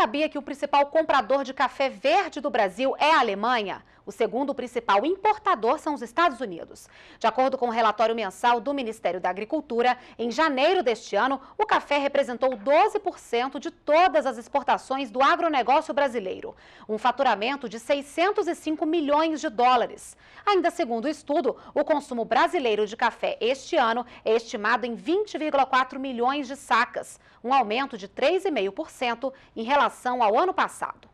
sabia que o principal comprador de café verde do Brasil é a Alemanha? O segundo principal importador são os Estados Unidos. De acordo com o um relatório mensal do Ministério da Agricultura, em janeiro deste ano, o café representou 12% de todas as exportações do agronegócio brasileiro, um faturamento de 605 milhões de dólares. Ainda segundo o estudo, o consumo brasileiro de café este ano é estimado em 20,4 milhões de sacas, um aumento de 3,5% em relação ao ano passado.